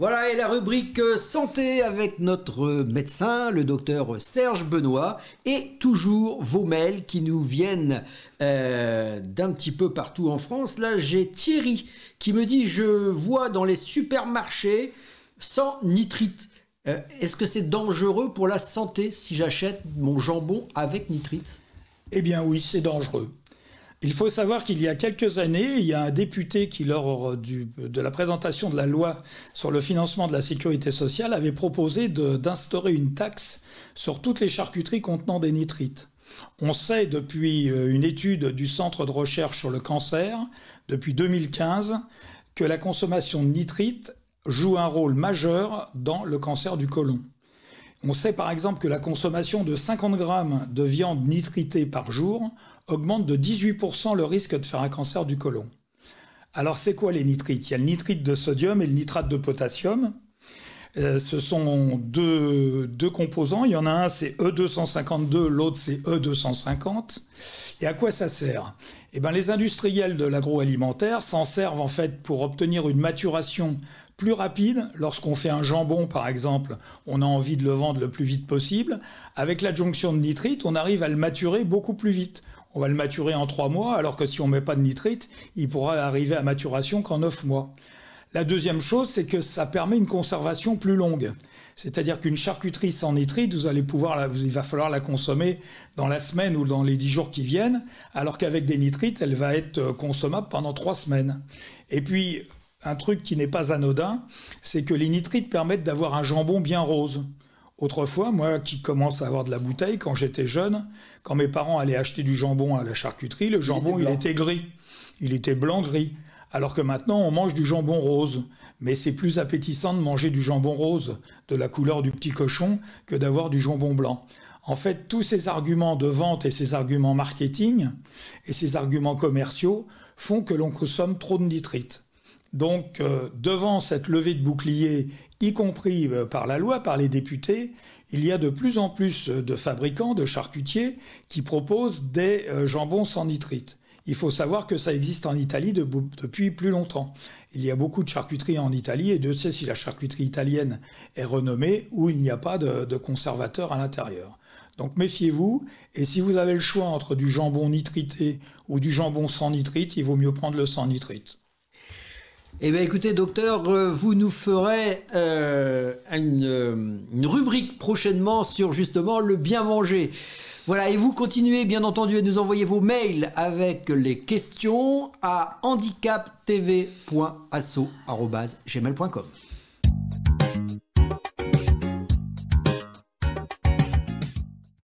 Voilà, et la rubrique euh, santé avec notre médecin, le docteur Serge Benoît, et toujours vos mails qui nous viennent euh, d'un petit peu partout en France. Là, j'ai Thierry qui me dit, je vois dans les supermarchés sans nitrite. Euh, est-ce que c'est dangereux pour la santé si j'achète mon jambon avec nitrite Eh bien oui, c'est dangereux. Il faut savoir qu'il y a quelques années, il y a un député qui, lors de la présentation de la loi sur le financement de la sécurité sociale, avait proposé d'instaurer une taxe sur toutes les charcuteries contenant des nitrites. On sait depuis euh, une étude du Centre de recherche sur le cancer, depuis 2015, que la consommation de nitrites joue un rôle majeur dans le cancer du côlon. On sait par exemple que la consommation de 50 grammes de viande nitritée par jour augmente de 18% le risque de faire un cancer du côlon. Alors c'est quoi les nitrites Il y a le nitrite de sodium et le nitrate de potassium, euh, ce sont deux, composants. Il y en a un, c'est E252, l'autre, c'est E250. Et à quoi ça sert eh bien, Les industriels de l'agroalimentaire s'en servent en fait pour obtenir une maturation plus rapide. Lorsqu'on fait un jambon, par exemple, on a envie de le vendre le plus vite possible. Avec l'adjonction de nitrite, on arrive à le maturer beaucoup plus vite. On va le maturer en trois mois, alors que si on ne met pas de nitrite, il pourra arriver à maturation qu'en neuf mois. La deuxième chose, c'est que ça permet une conservation plus longue. C'est-à-dire qu'une charcuterie sans nitrite, vous allez pouvoir, la, il va falloir la consommer dans la semaine ou dans les dix jours qui viennent, alors qu'avec des nitrites, elle va être euh, consommable pendant trois semaines. Et puis, un truc qui n'est pas anodin, c'est que les nitrites permettent d'avoir un jambon bien rose. Autrefois, moi qui commence à avoir de la bouteille, quand j'étais jeune, quand mes parents allaient acheter du jambon à la charcuterie, le jambon, il était gris. Il était blanc-gris. Alors que maintenant, on mange du jambon rose. Mais c'est plus appétissant de manger du jambon rose, de la couleur du petit cochon, que d'avoir du jambon blanc. En fait, tous ces arguments de vente et ces arguments marketing et ces arguments commerciaux font que l'on consomme trop de nitrite. Donc, euh, devant cette levée de bouclier, y compris euh, par la loi, par les députés, il y a de plus en plus euh, de fabricants, de charcutiers, qui proposent des jambons sans nitrite. Il faut savoir que ça existe en Italie depuis plus longtemps. Il y a beaucoup de charcuteries en Italie et Dieu sait si la charcuterie italienne est renommée ou il n'y a pas de, conservateur à l'intérieur. Donc méfiez-vous et si vous avez le choix entre du jambon nitrité ou du jambon sans nitrite, il vaut mieux prendre le sans nitrite. Eh bien écoutez docteur, euh, vous nous ferez euh, une, euh, une rubrique prochainement sur justement le bien manger. Voilà, et vous continuez bien entendu à nous envoyer vos mails avec les questions à handicaptv.asso.gmail.com.